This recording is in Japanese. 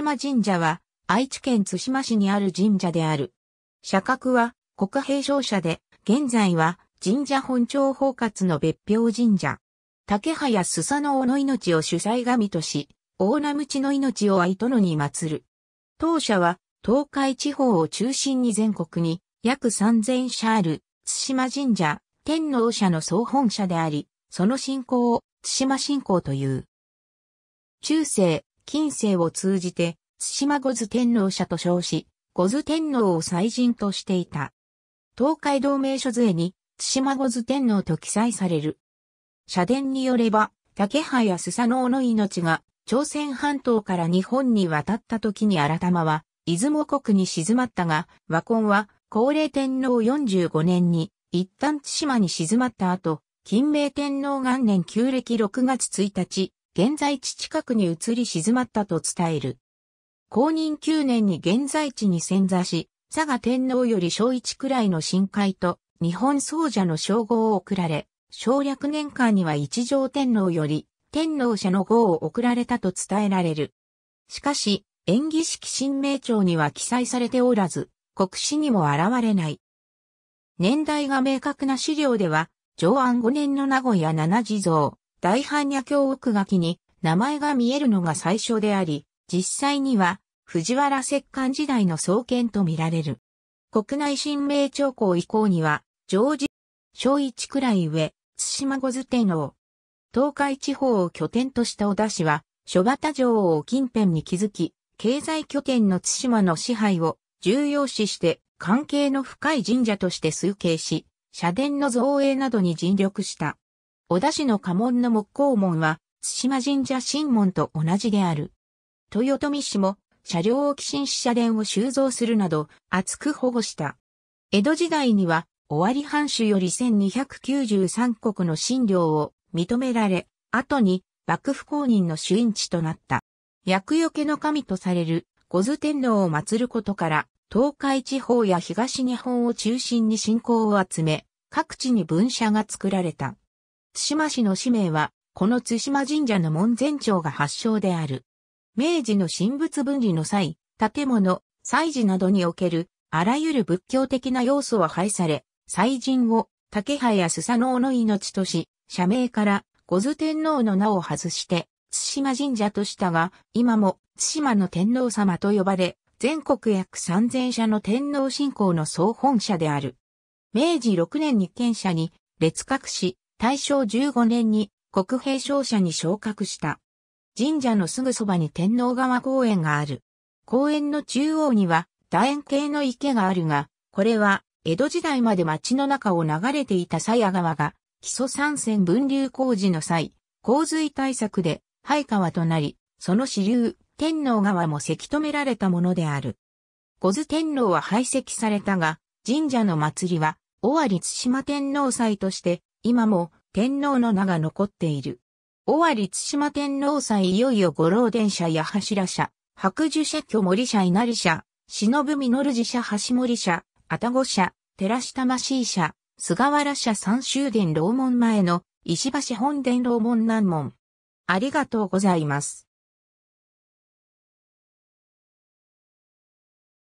島神社は、愛知県津島市にある神社である。社格は、国平商社で、現在は、神社本庁包括の別表神社。竹葉や佐サノの命を主催神とし、大名口の命を愛殿に祀る。当社は、東海地方を中心に全国に、約3000社ある、津島神社、天皇社の総本社であり、その信仰を、津島信仰という。中世、近世を通じて、対馬五頭天皇社と称し、五頭天皇を祭人としていた。東海同盟書杖に、対馬五頭天皇と記載される。社伝によれば、竹葉やスサノオの命が、朝鮮半島から日本に渡った時に改まは、出雲国に静まったが、和魂は、高齢天皇45年に、一旦対馬に静まった後、金明天皇元年旧暦6月1日、現在地近くに移り静まったと伝える。公認9年に現在地に潜座し、佐賀天皇より小一くらいの深海と日本総者の称号を贈られ、省略年間には一条天皇より天皇者の号を贈られたと伝えられる。しかし、演技式新名帳には記載されておらず、国史にも現れない。年代が明確な資料では、上安5年の名古屋七地蔵、大般若経奥書に名前が見えるのが最初であり、実際には藤原摂関時代の創建と見られる。国内新名長公以降には、常時、小一くらい上、津島五図天王。東海地方を拠点とした小田氏は、諸畑城を近辺に築き、経済拠点の津島の支配を重要視して関係の深い神社として崇敬し、社殿の造営などに尽力した。小田市の家紋の木工門は、津島神社神門と同じである。豊臣氏も、車両を寄進し社殿を収蔵するなど、厚く保護した。江戸時代には、尾張藩主より1293国の診療を認められ、後に幕府公認の主因地となった。厄除けの神とされる五頭天皇を祀ることから、東海地方や東日本を中心に信仰を集め、各地に分社が作られた。津島市の氏名は、この津島神社の門前町が発祥である。明治の神仏分離の際、建物、祭事などにおける、あらゆる仏教的な要素は廃され、祭神を竹葉やスサノオの命とし、社名から五頭天皇の名を外して、津島神社としたが、今も津島の天皇様と呼ばれ、全国約三千社の天皇信仰の総本社である。明治6年に県社に、列隠し、大正15年に国兵商社に昇格した。神社のすぐそばに天皇川公園がある。公園の中央には楕円形の池があるが、これは江戸時代まで町の中を流れていた鞘川が基礎山線分流工事の際、洪水対策で廃川となり、その支流、天皇川もせき止められたものである。小津天皇は排斥されたが、神社の祭りは、尾張津島天皇祭として今も天皇の名が残っている。尾張津島天皇祭いよいよ五老殿社や柱社、白樹社居森社稲荷社、忍る寺社橋森社、愛宕社、寺下魂社、菅原社三州殿楼門前の石橋本殿楼門南門。ありがとうございます。